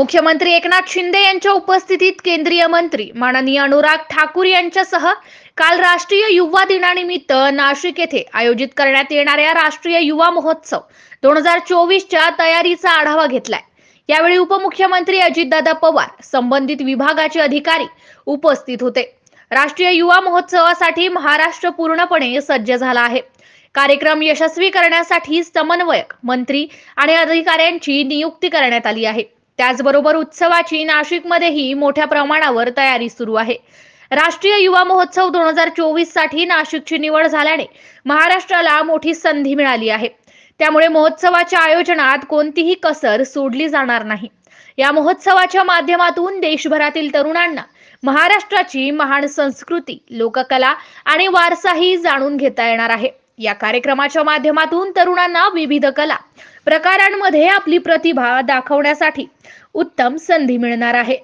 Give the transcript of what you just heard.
मुख्यमंत्री एकनाथ शिंदे यांच्या उपस्थितीत केंद्रीय मंत्री माननीय अनुराग ठाकूर यांच्यासह काल राष्ट्रीय युवा दिनानिमित्त नाशिक येथे आयोजित करण्यात येणाऱ्या राष्ट्रीय युवा महोत्सव दोन हजार चोवीसच्या तयारीचा आढावा घेतलाय यावेळी उपमुख्यमंत्री अजितदादा पवार संबंधित विभागाचे अधिकारी उपस्थित होते राष्ट्रीय युवा महोत्सवासाठी महाराष्ट्र पूर्णपणे सज्ज झाला आहे कार्यक्रम यशस्वी करण्यासाठी समन्वयक मंत्री आणि अधिकाऱ्यांची नियुक्ती करण्यात आली आहे त्याचबरोबर उत्सवाची नाशिकमध्येही मोठ्या प्रमाणावर तयारी सुरू आहे राष्ट्रीय युवा महोत्सव दोन हजार चोवीस साठी नाशिकची निवड झाल्याने महाराष्ट्राला मोठी संधी मिळाली आहे त्यामुळे महोत्सवाच्या आयोजनात कोणतीही कसर सोडली जाणार नाही या महोत्सवाच्या माध्यमातून देशभरातील तरुणांना महाराष्ट्राची महान संस्कृती लोककला आणि वारसाही जाणून घेता येणार आहे या कार्यक्रमाच्या माध्यमातून तरुणांना विविध कला प्रकारांमध्ये आपली प्रतिभा दाखवण्यासाठी उत्तम संधी मिळणार आहे